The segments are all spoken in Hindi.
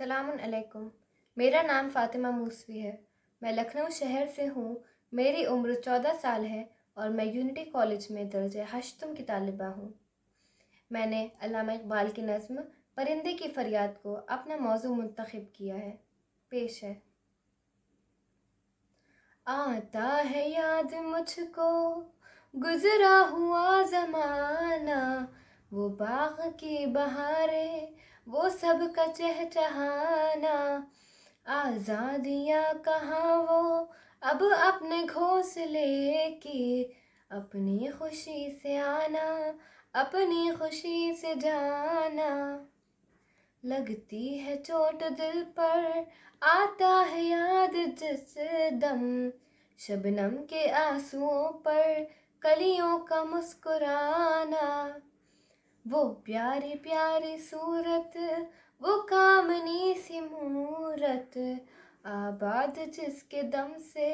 अलैक्म मेरा नाम फ़ातिमा मूसवी है मैं लखनऊ शहर से हूँ मेरी उम्र चौदह साल है और मैं यूनिटी कॉलेज में दर्ज हशतम की तालिबा हूँ मैंने अलामा इकबाल की नज़म परिंदे की फ़रियाद को अपना मौजू मंतखब किया है पेश है आता है याद मुझको गुजरा हुआ ज़माना वो बाग की बहारें वो सब का चहचहाना आज़ादियाँ कहाँ वो अब अपने घोंसले की अपनी खुशी से आना अपनी खुशी से जाना लगती है चोट दिल पर आता है याद जिस दम शबनम के आंसुओं पर कलियों का मुस्कुराना वो प्यारी प्यारी सूरत वो कामनी सी मूरत आबाद जिसके दम से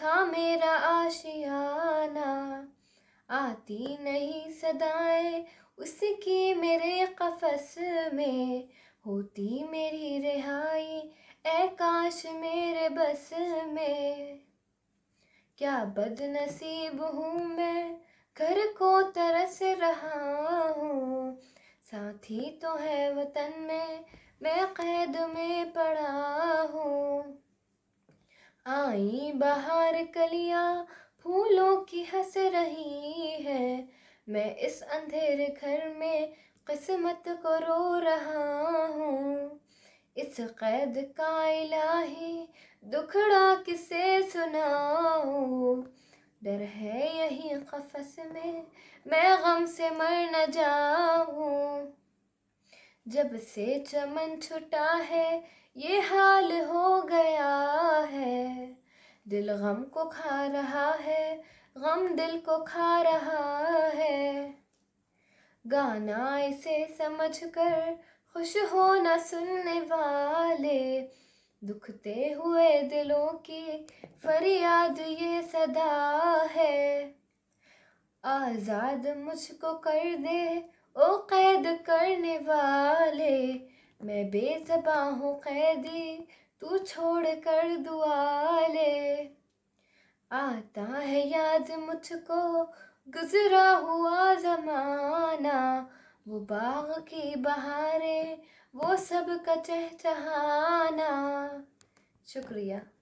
था मेरा आशियाना आती नहीं सदाएं उसकी मेरे कफस में होती मेरी रिहाई ए काश मेरे बस में क्या बदनसीब हूँ मैं घर को तरस रहा साथी तो है वतन में मैं कैद में पड़ा हूँ आई बाहर कलिया फूलों की हंस रही है मैं इस अंधेरे घर में किस्मत को रो रहा हूँ इस कैद का इलाही दुखड़ा किसे सुनाऊ डर है यही कफस में मैं गम से मर न जाऊँ जब से चमन छुटा है ये हाल हो गया है दिल गम को खा रहा है गम दिल को खा रहा है गाना इसे समझ कर खुश हो न सुनने वाले दुखते हुए दिलों की फरियाद ये सदा है आज़ाद मुझको कर दे ओ कैद करने वाले मैं बेजबा हूँ कैदी तू छोड़ कर दुआ ले आता है याद मुझको गुजरा हुआ जमाना वो बाग की बहारें वो सब का चहचहाना शुक्रिया